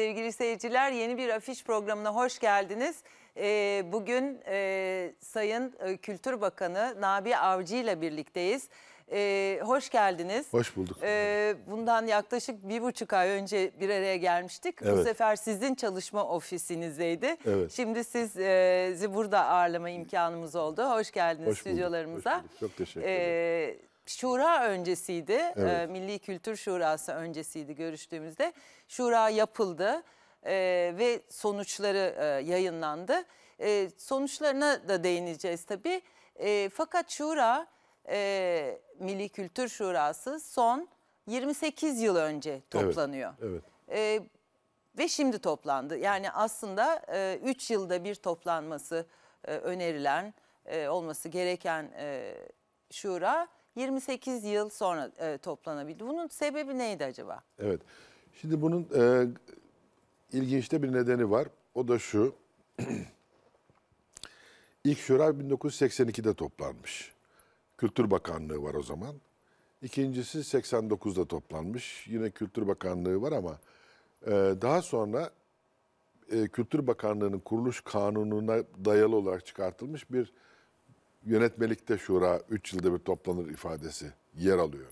Sevgili seyirciler yeni bir afiş programına hoş geldiniz. Ee, bugün e, Sayın e, Kültür Bakanı Nabi Avcı ile birlikteyiz. Ee, hoş geldiniz. Hoş bulduk. Ee, bundan yaklaşık bir buçuk ay önce bir araya gelmiştik. Bu sefer sizin çalışma ofisinizdeydi. Evet. Şimdi sizi e, burada ağırlama imkanımız oldu. Hoş geldiniz Hoş bulduk, stüdyolarımıza. hoş Çok teşekkür ederim. Ee, Şura öncesiydi. Ee, evet. E, Milli Kültür Şurası öncesiydi görüştüğümüzde. Şura yapıldı e, ve sonuçları e, yayınlandı. E, sonuçlarına da değineceğiz tabii. E, fakat Şura, e, Milli Kültür Şurası son 28 yıl önce toplanıyor. Evet. evet. E, ve şimdi toplandı. Yani aslında 3 e, yılda bir toplanması e, önerilen, e, olması gereken e, şura 28 yıl sonra e, toplanabildi. Bunun sebebi neydi acaba? Evet. Şimdi bunun e, ilginç bir nedeni var. O da şu. İlk şura 1982'de toplanmış. Kültür Bakanlığı var o zaman. İkincisi 89'da toplanmış. Yine Kültür Bakanlığı var ama e, daha sonra e, Kültür Bakanlığı'nın kuruluş kanununa dayalı olarak çıkartılmış bir yönetmelikte şura 3 yılda bir toplanır ifadesi yer alıyor.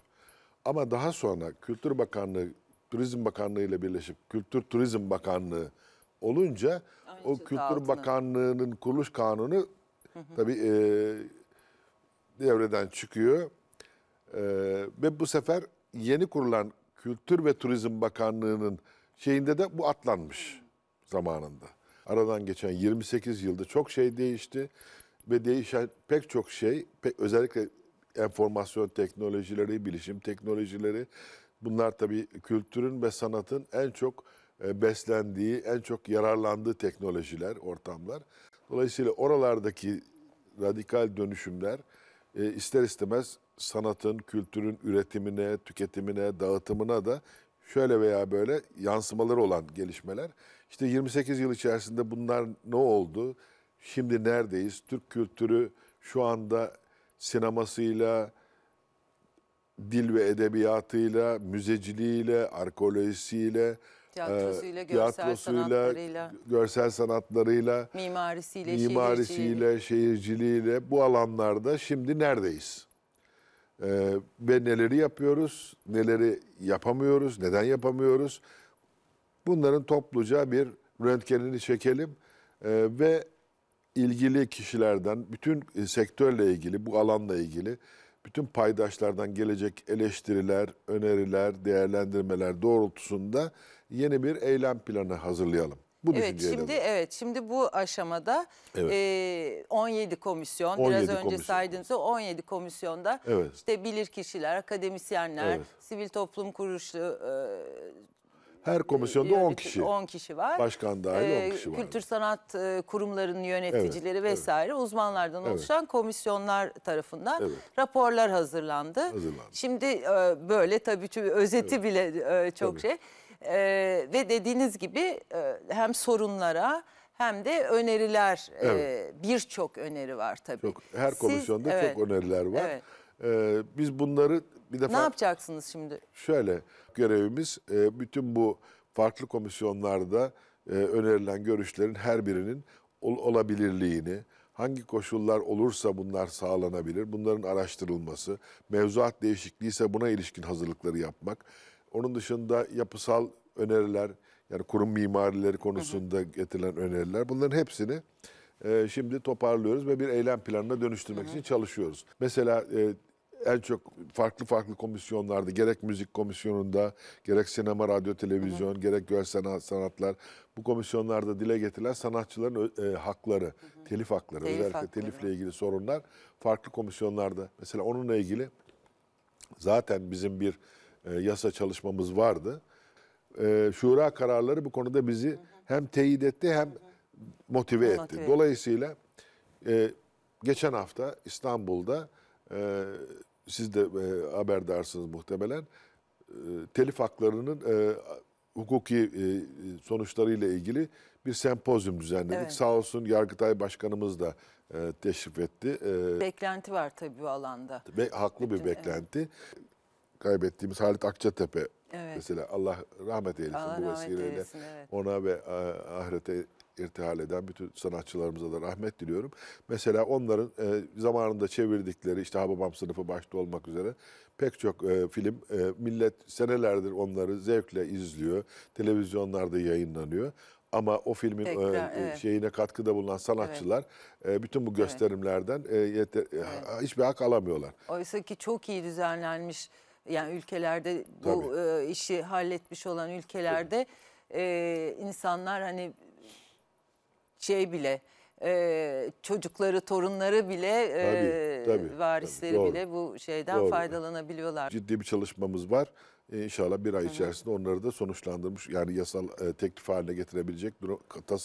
Ama daha sonra Kültür Bakanlığı, Turizm Bakanlığı ile birleşip Kültür Turizm Bakanlığı olunca Aynı o Kültür altına. Bakanlığı'nın kuruluş kanunu hı tabii e, devreden çıkıyor. E, ve bu sefer yeni kurulan Kültür ve Turizm Bakanlığı'nın şeyinde de bu atlanmış zamanında. Aradan geçen 28 yılda çok şey değişti ve değişen pek çok şey, pek, özellikle enformasyon teknolojileri, bilişim teknolojileri, bunlar tabii kültürün ve sanatın en çok e, beslendiği, en çok yararlandığı teknolojiler, ortamlar. Dolayısıyla oralardaki radikal dönüşümler e, ister istemez sanatın, kültürün üretimine, tüketimine, dağıtımına da şöyle veya böyle yansımaları olan gelişmeler. İşte 28 yıl içerisinde bunlar ne oldu? şimdi neredeyiz? Türk kültürü şu anda sinemasıyla, dil ve edebiyatıyla, müzeciliğiyle, arkeolojisiyle, tiyatrosuyla, e, görsel sanatlarıyla, mimarisiyle, mimarisiyle şehirciliğiyle. bu alanlarda şimdi neredeyiz? E, ve neleri yapıyoruz, neleri yapamıyoruz, neden yapamıyoruz? Bunların topluca bir röntgenini çekelim e, ve ilgili kişilerden, bütün e, sektörle ilgili, bu alanla ilgili bütün paydaşlardan gelecek eleştiriler, öneriler, değerlendirmeler doğrultusunda yeni bir eylem planı hazırlayalım. Bu evet şimdi de. evet şimdi bu aşamada evet. e, 17 komisyon 17 biraz önce komisyon. saydığınız 17 komisyonda evet. işte bilir kişiler, akademisyenler, evet. sivil toplum kuruluşu e, her komisyonda 10 kişi. 10 kişi var. Başkan dahil 10 ee, kişi var. Kültür sanat e, kurumlarının yöneticileri Evet, vesaire uzmanlardan Evet. oluşan komisyonlar tarafından Evet. raporlar hazırlandı. Hazırlandı. Şimdi e, böyle tabii tü- özeti bile e, çok Tabii. şey. ve dediğiniz gibi hem sorunlara hem de öneriler Evet. birçok öneri var tabii. Çok, her Siz- komisyonda evet. öneriler var. Evet. biz bunları bir defa Ne yapacaksınız şimdi? şöyle görevimiz e, bütün bu farklı komisyonlarda e, önerilen görüşlerin her birinin olabilirliğini, hangi koşullar olursa bunlar sağlanabilir, bunların araştırılması, mevzuat değişikliği ise buna ilişkin hazırlıkları yapmak. Onun dışında yapısal öneriler, yani kurum mimarileri konusunda getirilen öneriler bunların hepsini e, şimdi toparlıyoruz ve bir eylem planına dönüştürmek için çalışıyoruz. Mesela e, en çok farklı farklı komisyonlarda gerek müzik komisyonunda gerek sinema, radyo, televizyon, hı hı. gerek görsel sanatlar bu komisyonlarda dile getirilen sanatçıların e, hakları, hı hı. telif hakları, telif özellikle hakları. telifle ilgili sorunlar farklı komisyonlarda. Mesela onunla ilgili zaten bizim bir e, yasa çalışmamız vardı. E, şura kararları bu konuda bizi hı hı. hem teyit etti hem hı hı. motive etti. Motive. Dolayısıyla e, geçen hafta İstanbul'da e, siz de e, haberdarsınız muhtemelen. E, telif haklarının e, hukuki e, sonuçlarıyla ilgili bir sempozyum düzenledik. Evet. Sağ olsun Yargıtay Başkanımız da e, teşrif etti. E, beklenti var tabii bu alanda. Ve haklı Bütün, bir beklenti. Evet. Kaybettiğimiz Halit Akçatepe evet. mesela Allah rahmet eylesin Allah bu rahmet vesileyle eylesin, evet. ona ve e, ahirete irtihal eden bütün sanatçılarımıza da rahmet diliyorum. Mesela onların e, zamanında çevirdikleri işte Hababam sınıfı başta olmak üzere pek çok e, film e, millet senelerdir onları zevkle izliyor. Televizyonlarda yayınlanıyor. Ama o filmin Tekrar, e, evet. şeyine katkıda bulunan sanatçılar evet. e, bütün bu gösterimlerden e, yeter, e, evet. hiçbir hak alamıyorlar. Oysa ki çok iyi düzenlenmiş yani ülkelerde bu e, işi halletmiş olan ülkelerde e, insanlar hani şey bile e, çocukları, torunları bile, e, Tabii, tabii, varisleri tabii, doğru. bile bu şeyden Doğru. faydalanabiliyorlar. Ciddi bir çalışmamız var. E, İnşallah bir ay içerisinde onları da sonuçlandırmış yani yasal e, teklif haline getirebilecek, durum,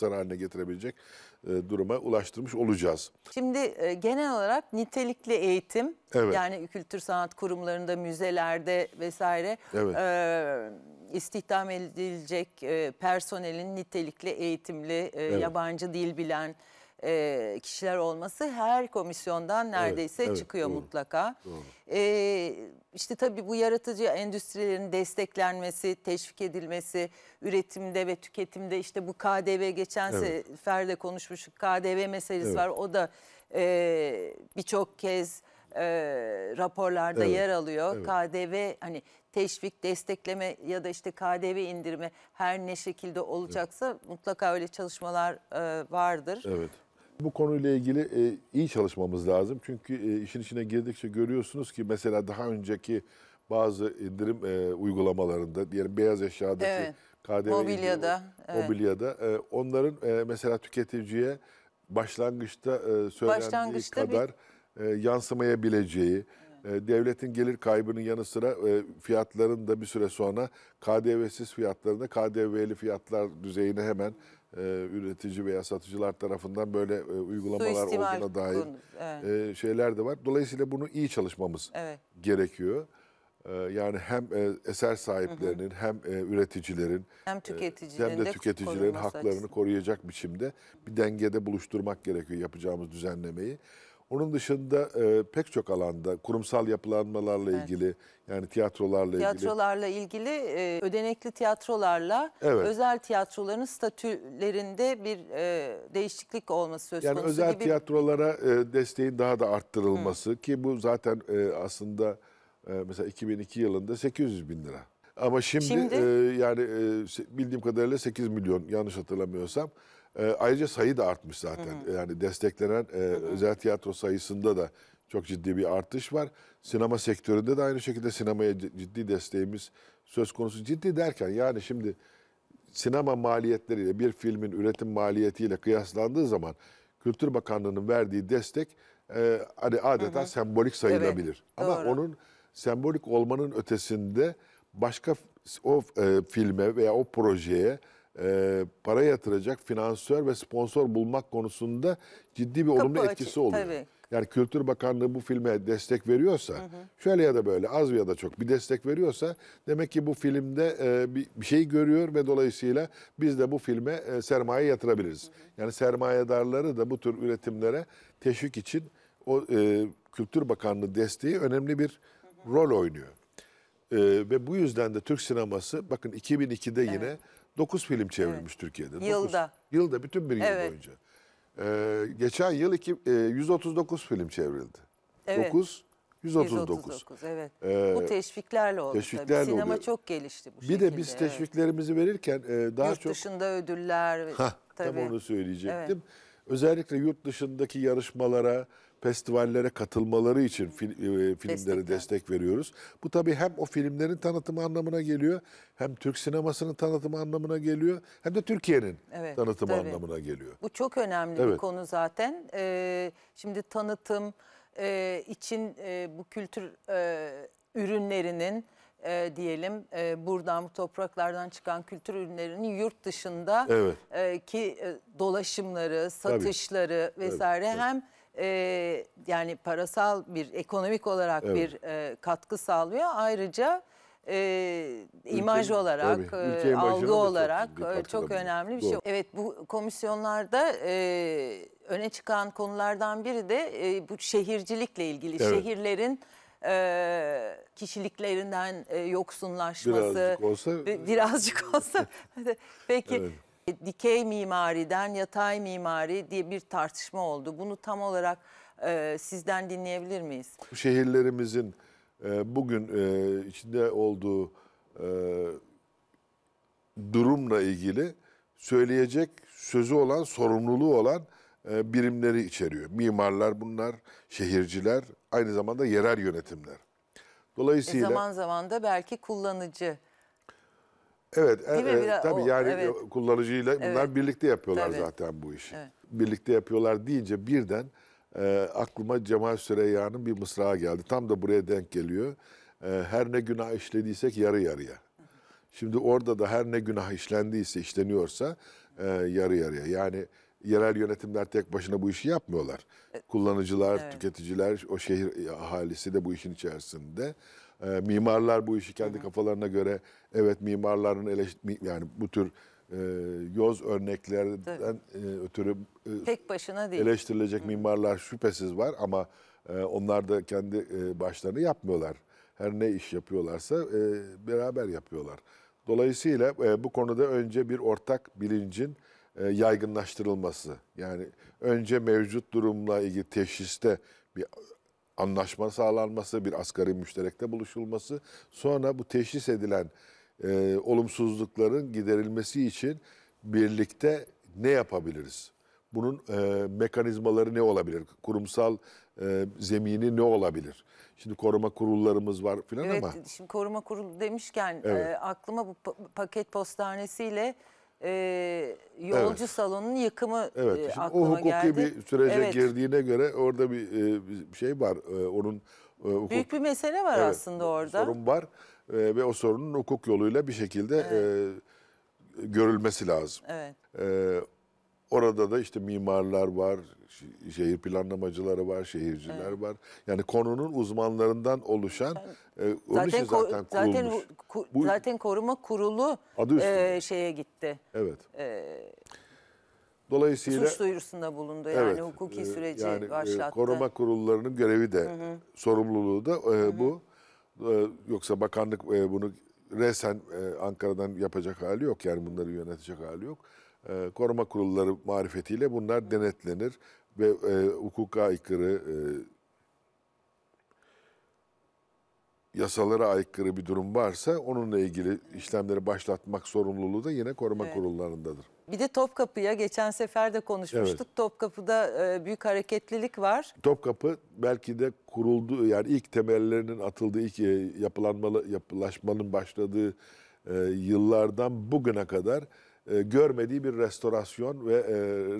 haline getirebilecek e, duruma ulaştırmış olacağız. Şimdi e, genel olarak nitelikli eğitim Evet. yani kültür sanat kurumlarında, müzelerde vesaire Evet istihdam edilecek e, personelin nitelikli, eğitimli, e, evet. yabancı dil bilen e, kişiler olması her komisyondan neredeyse evet, evet, çıkıyor doğru, mutlaka. Doğru. E, işte tabii bu yaratıcı endüstrilerin desteklenmesi, teşvik edilmesi, üretimde ve tüketimde işte bu KDV geçen evet. seferde konuşmuştuk. KDV meselesi evet. var. O da e, birçok kez e, raporlarda Evet, yer alıyor. evet. KDV hani teşvik, destekleme ya da işte KDV indirimi her ne şekilde olacaksa mutlaka öyle çalışmalar e, vardır. Evet. Bu konuyla ilgili e, iyi çalışmamız lazım. Çünkü e, işin içine girdikçe görüyorsunuz ki mesela daha önceki bazı indirim e, uygulamalarında diyelim beyaz eşyadaki Evet. KDV indirimi- Mobilyada, evet. mobilyada e, onların e, mesela tüketiciye başlangıçta e, söylendiği Başlangıçta bir- kadar e, yansımayabileceği, e, devletin gelir kaybının yanı sıra e, fiyatların da bir süre sonra KDV'siz fiyatlarında KDV'li fiyatlar düzeyine hemen e, üretici veya satıcılar tarafından böyle e, uygulamalar Suistimal olduğuna dair konu, evet. e, şeyler de var. Dolayısıyla bunu iyi çalışmamız evet. gerekiyor. E, yani hem e, eser sahiplerinin hı hı. hem e, üreticilerin hem tüketicilerin hem de tüketicilerin haklarını açısından. koruyacak biçimde bir dengede buluşturmak gerekiyor yapacağımız düzenlemeyi. Onun dışında e, pek çok alanda kurumsal yapılanmalarla evet. ilgili yani tiyatrolarla, tiyatrolarla ilgili. Tiyatrolarla ilgili e, ödenekli tiyatrolarla evet. özel tiyatroların statülerinde bir e, değişiklik olması söz konusu. Yani özel gibi. tiyatrolara e, desteğin daha da arttırılması Hı. ki bu zaten e, aslında e, mesela 2002 yılında 800 bin lira. Ama şimdi, şimdi? E, yani e, bildiğim kadarıyla 8 milyon yanlış hatırlamıyorsam. E, ayrıca sayı da artmış zaten. Hı hı. Yani desteklenen e, hı hı. özel tiyatro sayısında da çok ciddi bir artış var. Sinema sektöründe de aynı şekilde sinemaya ciddi desteğimiz söz konusu. Ciddi derken yani şimdi sinema maliyetleriyle bir filmin üretim maliyetiyle kıyaslandığı zaman Kültür Bakanlığı'nın verdiği destek e, hani adeta hı hı. sembolik sayılabilir. Evet, Ama doğru. onun sembolik olmanın ötesinde başka o e, filme veya o projeye e, para yatıracak finansör ve sponsor bulmak konusunda ciddi bir Kapı olumlu açık, etkisi oluyor. Tabii. Yani Kültür Bakanlığı bu filme destek veriyorsa, hı hı. şöyle ya da böyle az ya da çok bir destek veriyorsa demek ki bu filmde e, bir, bir şey görüyor ve dolayısıyla biz de bu filme e, sermaye yatırabiliriz. Hı hı. Yani sermayedarları da bu tür üretimlere teşvik için o e, Kültür Bakanlığı desteği önemli bir hı hı. rol oynuyor. E, ve bu yüzden de Türk sineması bakın 2002'de yine 9 film çevrilmiş evet. Türkiye'de. Yılda. yılda. Yılda bütün bir yıl evet. boyunca. Ee, geçen yıl iki, e, 139 film çevrildi. Evet. 9 139. 139 evet. Ee, bu teşviklerle oldu teşviklerle Sinema oluyor. çok gelişti bu bir şekilde. Bir de biz teşviklerimizi evet. verirken e, daha yurt çok... Yurt dışında ödüller. Heh, tabii. Tam onu söyleyecektim. Evet. Özellikle yurt dışındaki yarışmalara, festivallere katılmaları için fil, e, filmlere destek, destek veriyoruz. Bu tabii hem o filmlerin tanıtımı anlamına geliyor, hem Türk sinemasının tanıtımı anlamına geliyor, hem de Türkiye'nin evet, tanıtımı tabii. anlamına geliyor. Bu çok önemli evet. bir konu zaten. Ee, şimdi tanıtım e, için e, bu kültür e, ürünlerinin e, diyelim e, buradan bu topraklardan çıkan kültür ürünlerinin yurt dışında evet. e, ki e, dolaşımları, satışları Tabii. vesaire evet. hem e, yani parasal bir ekonomik olarak Evet. bir e, katkı sağlıyor. Ayrıca e, imaj Ülkenin- olarak, tabii, e, algı olarak bir e, çok önemli bir şey. Evet bu komisyonlarda e, öne çıkan konulardan biri de e, bu şehircilikle ilgili. Evet. Şehirlerin e, kişiliklerinden e, yoksunlaşması. Birazcık olsa- birazcık olsa. Peki Evet. E, dikey mimariden yatay mimari diye bir tartışma oldu. Bunu tam olarak e, sizden dinleyebilir miyiz? Şehirlerimizin e, bugün e, içinde olduğu e, durumla ilgili söyleyecek sözü olan, sorumluluğu olan e, birimleri içeriyor. Mimarlar bunlar, şehirciler, aynı zamanda yerel yönetimler. E, Dolayısıyla e zaman zaman da belki kullanıcı Evet, e, e, tabii o, yani evet. E, kullanıcıyla bunlar Evet. birlikte yapıyorlar Tabii. zaten bu işi. Evet. Birlikte yapıyorlar deyince birden e, aklıma Cemal Süreyya'nın bir mısra geldi. Tam da buraya denk geliyor. E, her ne günah işlediysek yarı yarıya. Şimdi orada da her ne günah işlendiyse, işleniyorsa e, yarı yarıya. Yani yerel yönetimler tek başına bu işi yapmıyorlar. E, Kullanıcılar, tüketiciler, o şehir ahalisi de bu işin içerisinde. E, mimarlar bu işi kendi kafalarına göre evet mimarların eleştiri yani bu tür e, yoz örneklerden e, ötürü e, Tek başına değil. eleştirilecek mimarlar şüphesiz var ama e, onlar da kendi e, başlarını yapmıyorlar. Her ne iş yapıyorlarsa e, beraber yapıyorlar. Dolayısıyla e, bu konuda önce bir ortak bilincin e, yaygınlaştırılması. Yani önce mevcut durumla ilgili teşhiste bir anlaşma sağlanması, bir asgari müşterekte buluşulması, sonra bu teşhis edilen e, olumsuzlukların giderilmesi için birlikte ne yapabiliriz? Bunun e, mekanizmaları ne olabilir? Kurumsal e, zemini ne olabilir? Şimdi koruma kurullarımız var filan evet, ama. Evet şimdi koruma kurulu demişken e, evet. e, aklıma bu paket postanesiyle e, yolcu evet. salonunun yıkımı evet. e, aklıma o hukuki geldi. bir sürece evet. girdiğine göre orada bir, e, bir şey var. E, onun e, hukuk, Büyük bir mesele var evet, aslında orada. Sorun var e, ve o sorunun hukuk yoluyla bir şekilde evet. e, görülmesi lazım. Evet. E, orada da işte mimarlar var, şehir planlamacıları var, şehirciler evet. var. Yani konunun uzmanlarından oluşan... Evet e, zaten için şey zaten kurulmuş. Zaten, ku, Bu, zaten koruma kurulu e, şeye gitti. Evet. E, Dolayısıyla suç duyurusunda bulundu yani evet, hukuki e, süreci yani, e, başlattı. Koruma kurullarının görevi de hı hı. sorumluluğu da e, hı hı. bu. E, yoksa bakanlık e, bunu resen e, Ankara'dan yapacak hali yok yani bunları yönetecek hali yok. E, koruma kurulları marifetiyle bunlar denetlenir ve e, hukuka aykırı e, yasalara aykırı bir durum varsa onunla ilgili işlemleri başlatmak sorumluluğu da yine koruma evet. kurullarındadır. Bir de Topkapı'ya geçen sefer de konuşmuştuk. Evet. Topkapı'da e, büyük hareketlilik var. Topkapı belki de kurulduğu yani ilk temellerinin atıldığı ilk e, yapılanmalı yapılaşmanın başladığı e, yıllardan bugüne kadar e, görmediği bir restorasyon ve e,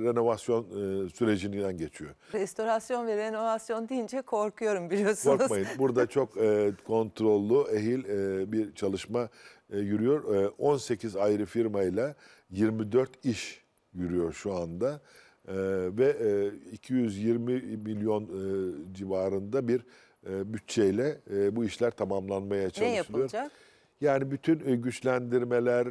renovasyon e, sürecinden geçiyor. Restorasyon ve renovasyon deyince korkuyorum biliyorsunuz. Korkmayın. Burada çok e, kontrollü, ehil e, bir çalışma e, yürüyor. E, 18 ayrı firmayla 24 iş yürüyor şu anda. E, ve e, 220 milyon e, civarında bir e, bütçeyle e, bu işler tamamlanmaya çalışılıyor. Ne yapılacak? Yani bütün e, güçlendirmeler...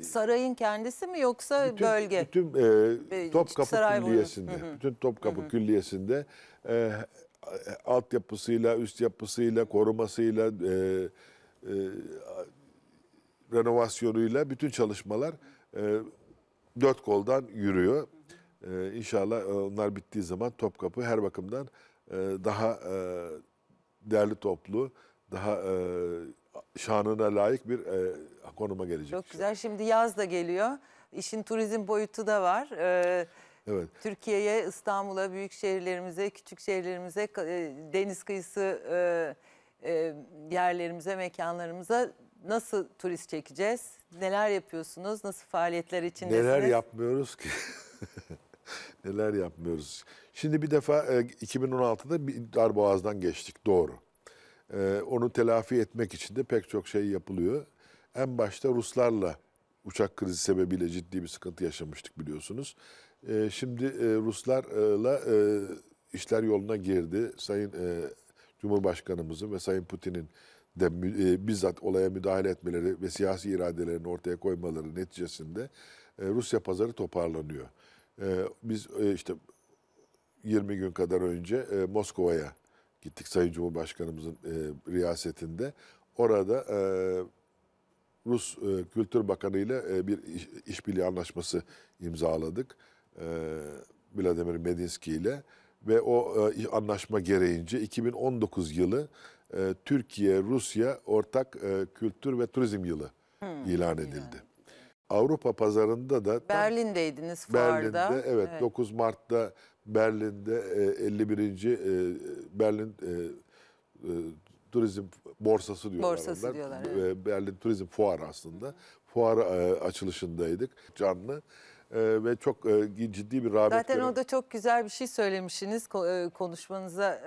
E, Sarayın kendisi mi yoksa bütün, bölge? Bütün e, e Topkapı Saray Külliyesi'nde, hı hı. bütün Topkapı hı hı. Külliyesi'nde e, altyapısıyla, üst yapısıyla, korumasıyla, e, e, renovasyonuyla bütün çalışmalar e, dört koldan yürüyor. E, inşallah e, onlar bittiği zaman Topkapı her bakımdan e, daha e, değerli toplu, daha e, şanına layık bir e, konuma gelecek. Çok işte. güzel. Şimdi yaz da geliyor. İşin turizm boyutu da var. Ee, evet. Türkiye'ye, İstanbul'a, büyük şehirlerimize, küçük şehirlerimize, e, deniz kıyısı e, e, yerlerimize, mekanlarımıza nasıl turist çekeceğiz? Neler yapıyorsunuz? Nasıl faaliyetler içindesiniz? Neler yapmıyoruz ki? Neler yapmıyoruz? Şimdi bir defa e, 2016'da bir Darboğaz'dan geçtik doğru. Ee, onu telafi etmek için de pek çok şey yapılıyor. En başta Ruslarla uçak krizi sebebiyle ciddi bir sıkıntı yaşamıştık biliyorsunuz. Ee, şimdi e, Ruslarla e, işler yoluna girdi. Sayın e, Cumhurbaşkanımızın ve Sayın Putin'in de e, bizzat olaya müdahale etmeleri ve siyasi iradelerini ortaya koymaları neticesinde e, Rusya pazarı toparlanıyor. E, biz e, işte 20 gün kadar önce e, Moskova'ya gittik Sayın Cumhurbaşkanımızın e, riyasetinde. Orada e, Rus e, Kültür Bakanı ile e, bir işbirliği iş anlaşması imzaladık. E, Vladimir Medinsky ile ve o e, anlaşma gereğince 2019 yılı e, Türkiye-Rusya ortak e, kültür ve turizm yılı hmm, ilan edildi. Yani. Avrupa pazarında da Berlin'deydiniz fuarda. Berlin'de evet, evet 9 Mart'ta Berlin'de 51. E, e, Berlin e, Turizm Borsası diyorlar. Borsası onlar. diyorlar. Evet. Berlin Turizm Fuarı aslında. Fuar açılışındaydık canlı ve çok ciddi bir rağbet Zaten gören... orada çok güzel bir şey söylemişsiniz konuşmanıza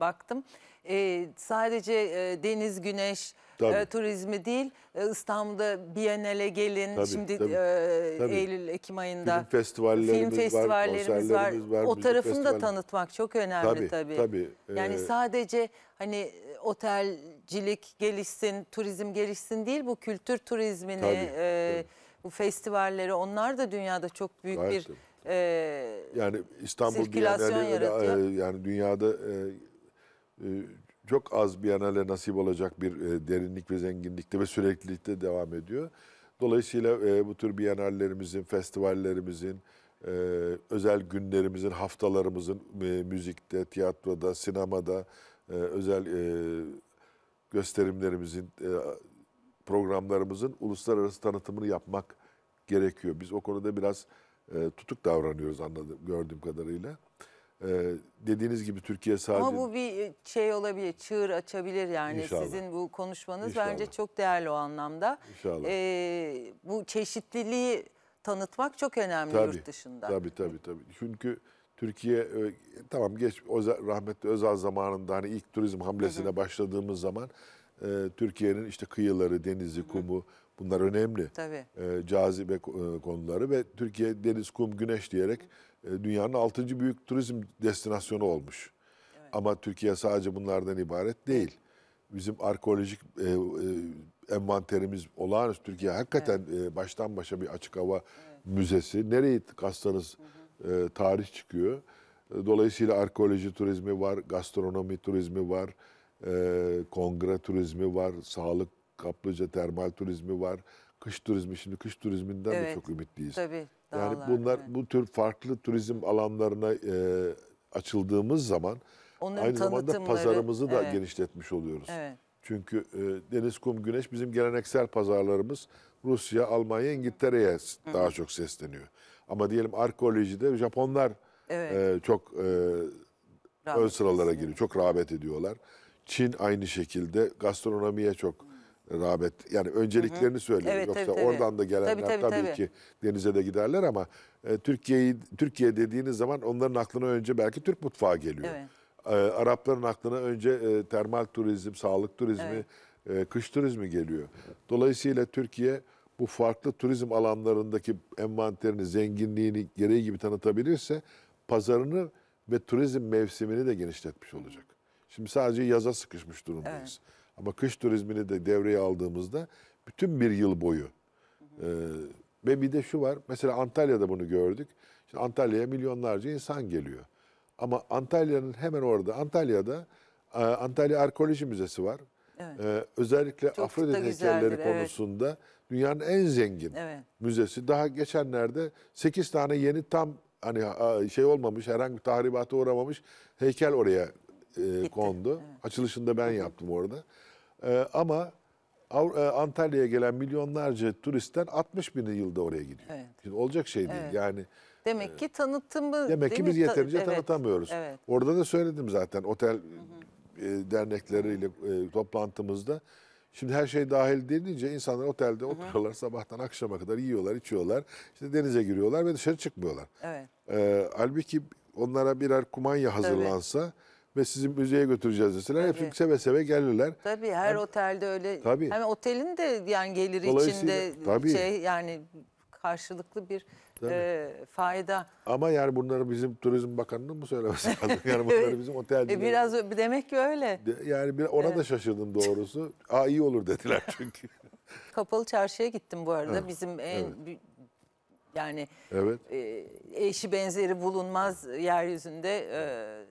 baktım e, sadece e, deniz, güneş, e, turizmi değil e, İstanbul'da Biennale gelin Tabii, şimdi tabii, e, Eylül Ekim ayında Film festivallerimiz film var, festivallerimiz var. var, O tarafını da tanıtmak çok önemli tabii. tabii. E, yani sadece hani otelcilik gelişsin, turizm gelişsin değil bu kültür turizmini, Tabii, e, bu festivalleri onlar da dünyada çok büyük Gayet bir e, yani İstanbul sirkülasyon Bienali e, yani dünyada e, ee, çok az Biennale nasip olacak bir e, derinlik ve zenginlikte ve süreklilikte devam ediyor. Dolayısıyla e, bu tür Biennallerimizin, festivallerimizin, e, özel günlerimizin, haftalarımızın müzikte, tiyatroda, sinemada, özel gösterimlerimizin, programlarımızın uluslararası tanıtımını yapmak gerekiyor. Biz o konuda biraz tutuk davranıyoruz anladım gördüğüm kadarıyla. Ee, dediğiniz gibi Türkiye sadece... Ama bu bir e, şey olabilir, çığır açabilir yani İnşallah. sizin bu konuşmanız İnşallah. bence çok değerli o anlamda. İnşallah. Ee, bu çeşitliliği tanıtmak çok önemli tabii, yurt dışında. Tabii tabii tabii. Çünkü Türkiye e, tamam geç rahmetli Özal zamanında hani ilk turizm hamlesine hı hı. başladığımız zaman e, Türkiye'nin işte kıyıları, denizi, hı hı. kumu bunlar önemli. Tabii. E, cazibe e, konuları ve Türkiye deniz, kum, güneş diyerek hı hı e, dünyanın altıncı büyük turizm destinasyonu olmuş. Evet. Ama Türkiye sadece bunlardan ibaret değil. Bizim arkeolojik e, e, envanterimiz olağanüstü. Türkiye hakikaten evet. e, baştan başa bir açık hava evet. müzesi. Nereyi kassanız e, tarih çıkıyor. E, dolayısıyla arkeoloji turizmi var, gastronomi turizmi var, e, kongre turizmi var, sağlık kaplıca termal turizmi var, kış turizmi. Şimdi kış turizminden evet. de çok ümitliyiz. Tabii. Dağlar, yani bunlar evet. bu tür farklı turizm alanlarına e, açıldığımız zaman Onların aynı zamanda pazarımızı da evet. genişletmiş oluyoruz. Evet. Çünkü e, deniz, kum, güneş bizim geleneksel pazarlarımız Rusya, Almanya, İngiltere'ye daha çok sesleniyor. Ama diyelim arkeolojide Japonlar evet. e, çok e, ön sıralara giriyor. Çok rağbet ediyorlar. Çin aynı şekilde gastronomiye çok rağbet yani önceliklerini söylüyor Evet, Yoksa tabii, tabii. oradan da gelenler tabii, tabii, tabii, tabii. ki denize de giderler ama e, Türkiye'yi Türkiye dediğiniz zaman onların aklına önce belki Türk mutfağı geliyor. Evet. E, Arapların aklına önce e, termal turizm, sağlık turizmi, evet. e, kış turizmi geliyor. Dolayısıyla Türkiye bu farklı turizm alanlarındaki envanterini, zenginliğini gereği gibi tanıtabilirse pazarını ve turizm mevsimini de genişletmiş olacak. Şimdi sadece yaza sıkışmış durumdayız. Evet. Ama kış turizmini de devreye aldığımızda bütün bir yıl boyu. Hı hı. E, ve bir de şu var. Mesela Antalya'da bunu gördük. Şimdi Antalya'ya milyonlarca insan geliyor. Ama Antalya'nın hemen orada, Antalya'da e, Antalya Arkeoloji Müzesi var. Evet. Ee, özellikle Çok Afrodit heykelleri konusunda evet. dünyanın en zengin evet. müzesi. Daha geçenlerde 8 tane yeni tam hani şey olmamış, herhangi bir tahribata uğramamış heykel oraya e, kondu. Evet. Açılışında ben yaptım orada. Ee, ama e, Antalya'ya gelen milyonlarca turistten 60 bini yılda oraya gidiyor. Evet. Şimdi olacak şey değil evet. yani. Demek e, ki tanıtımı... Demek ki biz yeterince evet. tanıtamıyoruz. Evet. Orada da söyledim zaten otel hı e, dernekleriyle e, toplantımızda. Şimdi her şey dahil denince insanlar otelde oturuyorlar sabahtan akşama kadar yiyorlar, içiyorlar. İşte denize giriyorlar ve dışarı çıkmıyorlar. Evet. Ee, halbuki onlara birer kumanya hazırlansa... Tabii ve sizi müzeye götüreceğiz deseler hepsi seve seve gelirler. Tabii her hem, otelde öyle. Tabii. Hem otelin de yani geliri içinde tabii. şey yani karşılıklı bir e, fayda. Ama yani bunları bizim Turizm Bakanı'nın mı söylemesi lazım? Yani bunları bizim otelde? biraz demek ki öyle. De, yani bir, ona evet. da şaşırdım doğrusu. Aa iyi olur dediler çünkü. Kapalı çarşıya gittim bu arada. Evet. Bizim en evet. Yani evet. e, eşi benzeri bulunmaz yeryüzünde e,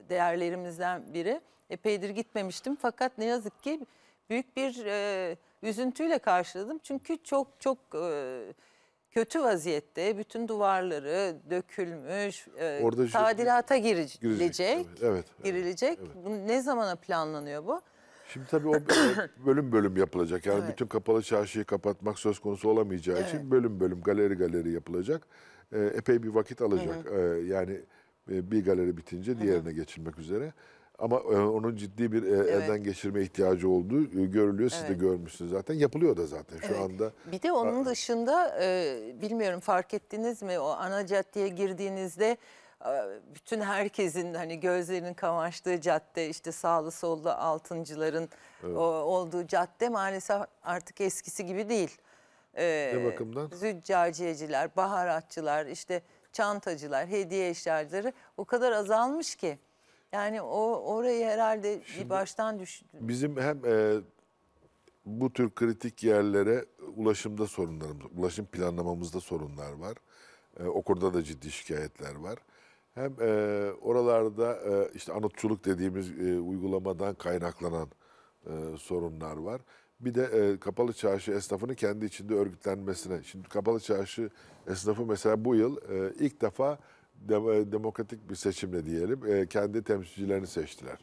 değerlerimizden biri. Epeydir gitmemiştim fakat ne yazık ki büyük bir e, üzüntüyle karşıladım. Çünkü çok çok e, kötü vaziyette bütün duvarları dökülmüş, e, Orada tadilata girilecek. Girecek, evet, evet, girilecek. Evet. Ne zamana planlanıyor bu? Şimdi tabii o bölüm bölüm yapılacak. Yani evet. bütün kapalı çarşıyı kapatmak söz konusu olamayacağı evet. için bölüm bölüm galeri galeri yapılacak. Ee, epey bir vakit alacak. Hı hı. Ee, yani e, bir galeri bitince diğerine hı hı. geçilmek üzere. Ama e, onun ciddi bir e, evet. geçirme ihtiyacı olduğu e, görülüyor. Siz evet. de görmüşsünüz zaten. Yapılıyor da zaten şu evet. anda. Bir de onun dışında bilmiyorum fark ettiniz mi o ana caddeye girdiğinizde ee, bütün herkesin hani gözlerinin kamaştığı cadde işte sağlı sollu altıncıların evet. olduğu cadde maalesef artık eskisi gibi değil. Ee, ne bakımdan? Züccaciyeciler, baharatçılar, işte çantacılar, hediye eşyacıları o kadar azalmış ki. Yani o orayı herhalde Şimdi, bir baştan düşün. Bizim hem e, bu tür kritik yerlere ulaşımda sorunlarımız, ulaşım planlamamızda sorunlar var. E, o konuda da ciddi şikayetler var hem e, oralarda e, işte anıtçılık dediğimiz e, uygulamadan kaynaklanan e, sorunlar var. Bir de e, kapalı çarşı esnafını kendi içinde örgütlenmesine. Şimdi kapalı çarşı esnafı mesela bu yıl e, ilk defa de, e, demokratik bir seçimle diyelim e, kendi temsilcilerini seçtiler.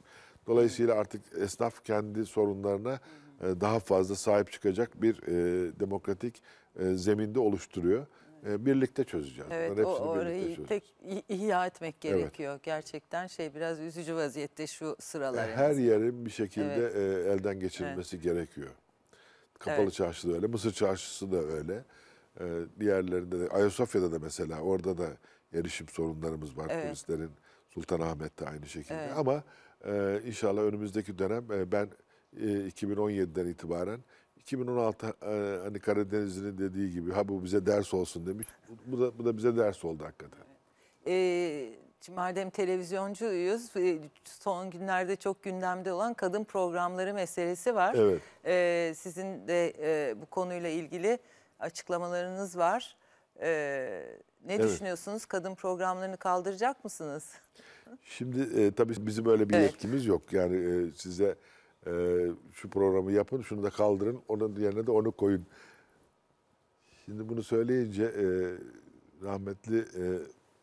Dolayısıyla artık esnaf kendi sorunlarına e, daha fazla sahip çıkacak bir e, demokratik e, zeminde oluşturuyor. E, birlikte çözeceğiz. Evet, Bunların hepsini o, orayı birlikte tek ihya etmek gerekiyor. Evet. Gerçekten şey biraz üzücü vaziyette şu sıralar. her yerin bir şekilde evet. E, elden geçirilmesi evet. gerekiyor. Kapalı evet. çarşı da öyle, Mısır çarşısı da öyle. Ee, diğerlerinde de, Ayasofya'da da mesela orada da erişim sorunlarımız var. Evet. Turistlerin Sultanahmet'te aynı şekilde. Evet. Ama e, inşallah önümüzdeki dönem e, ben 2017'den itibaren 2016 e, hani Karadeniz'in dediği gibi ha bu bize ders olsun demiş. Bu da bu da bize ders oldu hakikaten. Ee, şimdi madem televizyoncuyuz e, son günlerde çok gündemde olan kadın programları meselesi var. Evet. Ee, sizin de e, bu konuyla ilgili açıklamalarınız var. Ee, ne evet. düşünüyorsunuz? Kadın programlarını kaldıracak mısınız? Şimdi e, tabii bizim böyle bir evet. yetkimiz yok. Yani e, size e, şu programı yapın, şunu da kaldırın, onun yerine de onu koyun. Şimdi bunu söyleyince e, rahmetli e,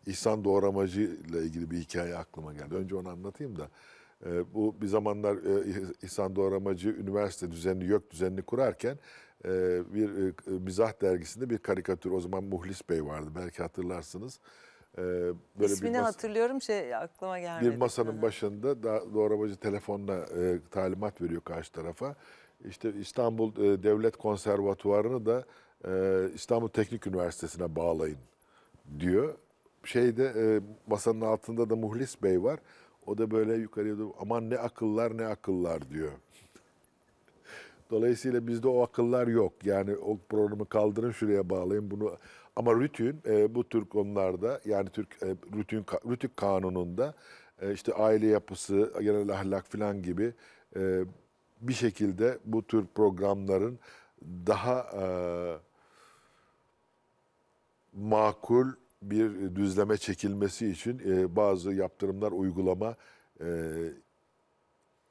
İhsan Doğramacı ile ilgili bir hikaye aklıma geldi. Önce onu anlatayım da. E, bu bir zamanlar e, İhsan Doğramacı üniversite düzenli, YÖK düzenini kurarken e, bir e, mizah dergisinde bir karikatür. O zaman Muhlis Bey vardı belki hatırlarsınız. Ee, böyle İsmini bir hatırlıyorum şey aklıma gelmedi. Bir masanın Hı. başında da doğramacı telefonla e, talimat veriyor karşı tarafa. İşte İstanbul e, Devlet Konservatuvarı'nı da e, İstanbul Teknik Üniversitesi'ne bağlayın diyor. Şeyde e, masanın altında da Muhlis Bey var. O da böyle yukarıya doğru aman ne akıllar ne akıllar diyor. Dolayısıyla bizde o akıllar yok. Yani o programı kaldırın şuraya bağlayın bunu ama Rütün e, bu tür konularda yani Türk e, Rütün Rütük kanununda e, işte aile yapısı, genel ahlak filan gibi e, bir şekilde bu tür programların daha e, makul bir düzleme çekilmesi için e, bazı yaptırımlar uygulama e,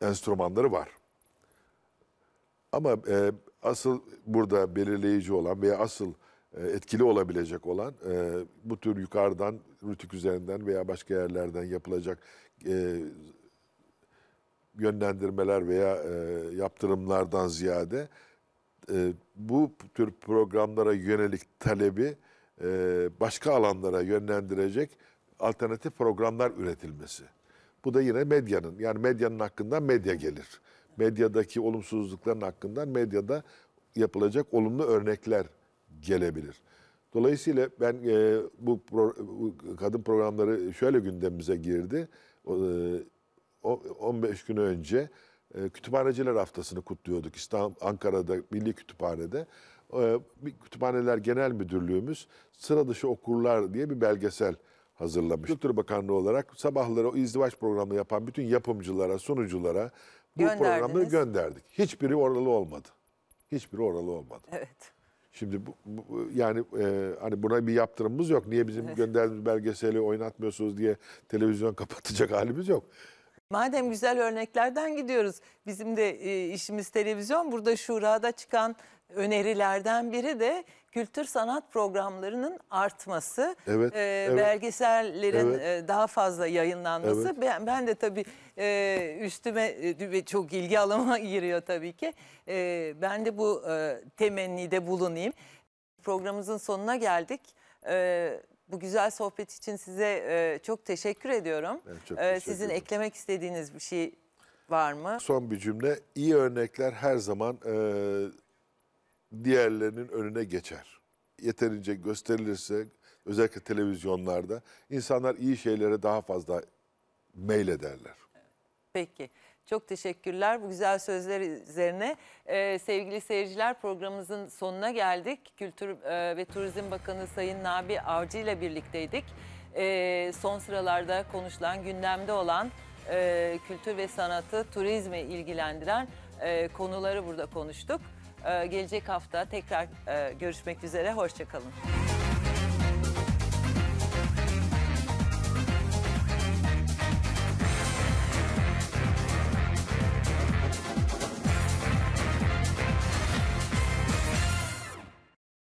enstrümanları var. Ama e, asıl burada belirleyici olan veya asıl e, etkili olabilecek olan e, bu tür yukarıdan, rütük üzerinden veya başka yerlerden yapılacak e, yönlendirmeler veya yaptırımlardan ziyade bu tür programlara yönelik talebi başka alanlara yönlendirecek alternatif programlar üretilmesi. Bu da yine medyanın yani medyanın hakkında medya gelir. Medyadaki olumsuzlukların hakkından medyada yapılacak olumlu örnekler gelebilir. Dolayısıyla ben e, bu pro, kadın programları şöyle gündemimize girdi. O, e, 15 gün önce e, Kütüphaneciler Haftası'nı kutluyorduk İstanbul, Ankara'da Milli Kütüphane'de. E, Kütüphaneler Genel Müdürlüğümüz Sıra Dışı Okurlar diye bir belgesel hazırlamış. Kültür Bakanlığı olarak sabahları o izdivaç programını yapan bütün yapımcılara, sunuculara bu programları gönderdik. Hiçbiri oralı olmadı. Hiçbiri oralı olmadı. Evet. Şimdi bu, bu, yani e, hani buna bir yaptırımımız yok. Niye bizim gönderdiğimiz belgeseli oynatmıyorsunuz diye televizyon kapatacak halimiz yok. Madem güzel örneklerden gidiyoruz. Bizim de e, işimiz televizyon. Burada şurada çıkan önerilerden biri de kültür sanat programlarının artması, evet, e, evet. belgesellerin evet. E, daha fazla yayınlanması. Evet. Ben, ben de tabii e, üstüme e, ve çok ilgi alanıma giriyor tabii ki. E, ben de bu e, temennide bulunayım. Programımızın sonuna geldik. E, bu güzel sohbet için size e, çok teşekkür ediyorum. Ben çok e, teşekkür e, sizin ederim. eklemek istediğiniz bir şey var mı? Son bir cümle. İyi örnekler her zaman... E, diğerlerinin önüne geçer. Yeterince gösterilirse özellikle televizyonlarda insanlar iyi şeylere daha fazla meylederler. Peki. Çok teşekkürler bu güzel sözler üzerine. Ee, sevgili seyirciler programımızın sonuna geldik. Kültür e, ve Turizm Bakanı Sayın Nabi Avcı ile birlikteydik. E, son sıralarda konuşulan, gündemde olan e, kültür ve sanatı, turizmi ilgilendiren e, konuları burada konuştuk. Ee, gelecek hafta tekrar e, görüşmek üzere. Hoşçakalın.